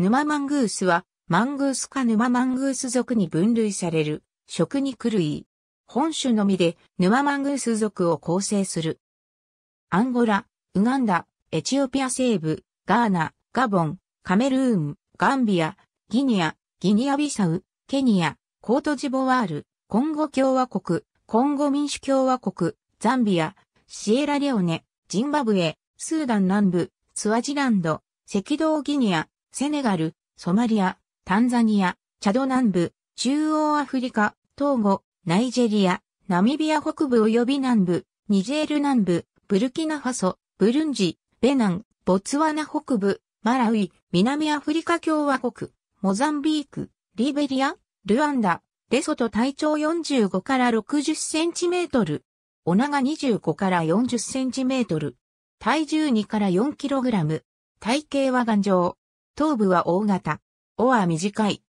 沼マングースは、マングースか沼マングース属に分類される、食肉類。本種のみで、沼マングース属を構成する。アンゴラ、ウガンダ、エチオピア西部、ガーナ、ガボン、カメルーン、ガンビア、ギニア、ギニアビサウ、ケニア、コートジボワール、コンゴ共和国、コンゴ民主共和国、ザンビア、シエラレオネ、ジンバブエ、スーダン南部、スワジランド、赤道ギニア、セネガル、ソマリア、タンザニア、チャド南部、中央アフリカ、トーゴ、ナイジェリア、ナミビア北部及び南部、ニジェール南部、ブルキナファソ、ブルンジ、ベナン、ボツワナ北部、マラウイ、南アフリカ共和国、モザンビーク、リベリア、ルワンダ、レソト体長45から60センチメートル。お長25から40センチメートル。体重2から4キログラム。体型は頑丈。頭部は大型。尾は短い。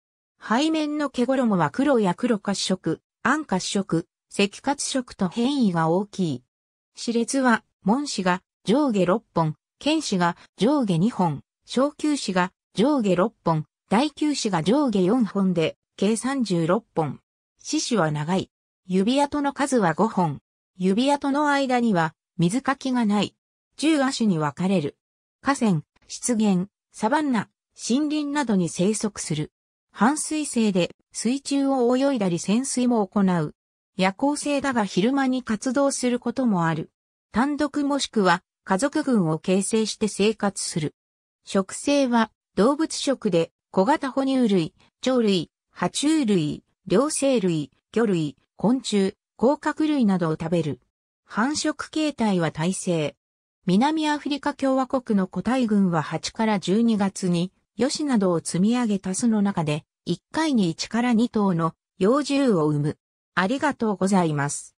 背面の毛衣は黒や黒褐色、暗褐色、赤褐色と変異が大きい。歯列は、門歯が上下6本、剣歯が上下2本、小球歯が上下6本、大球歯が上下4本で、計36本。四肢は長い。指跡の数は5本。指跡の間には水かきがない。十0足に分かれる。河川、湿原、サバンナ、森林などに生息する。半水性で水中を泳いだり潜水も行う。夜行性だが昼間に活動することもある。単独もしくは家族群を形成して生活する。食性は動物食で小型哺乳類、鳥類、爬虫類、両生類、魚類、昆虫、甲殻類などを食べる。繁殖形態は耐性。南アフリカ共和国の個体群は8から12月にヨシなどを積み上げた巣の中で、1回に1から2頭の幼獣を産む。ありがとうございます。